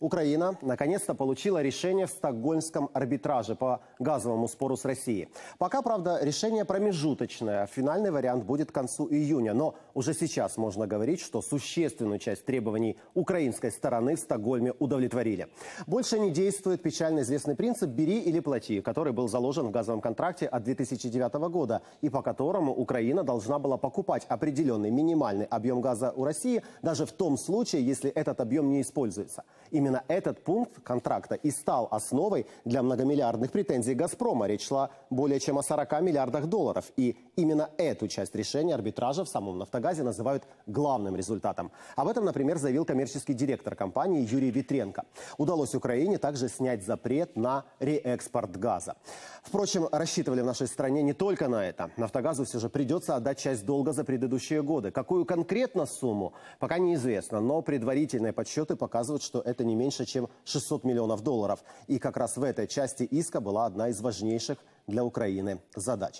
Украина наконец-то получила решение в Стокгольмском арбитраже по газовому спору с Россией. Пока, правда, решение промежуточное. Финальный вариант будет к концу июня. Но уже сейчас можно говорить, что существенную часть требований украинской стороны в Стокгольме удовлетворили. Больше не действует печально известный принцип «бери или плати», который был заложен в газовом контракте от 2009 года и по которому Украина должна была покупать определенный минимальный объем газа у России даже в том случае, если этот объем не используется. Именно этот пункт контракта и стал основой для многомиллиардных претензий «Газпрома». Речь шла более чем о 40 миллиардах долларов. И именно эту часть решения арбитража в самом «Нафтогазе» показе называют главным результатом. Об этом, например, заявил коммерческий директор компании Юрий Витренко. Удалось Украине также снять запрет на реэкспорт газа. Впрочем, рассчитывали в нашей стране не только на это. Нафтогазу все же придется отдать часть долга за предыдущие годы. Какую конкретно сумму, пока неизвестно, но предварительные подсчеты показывают, что это не меньше, чем 600 миллионов долларов. И как раз в этой части иска была одна из важнейших для Украины задач.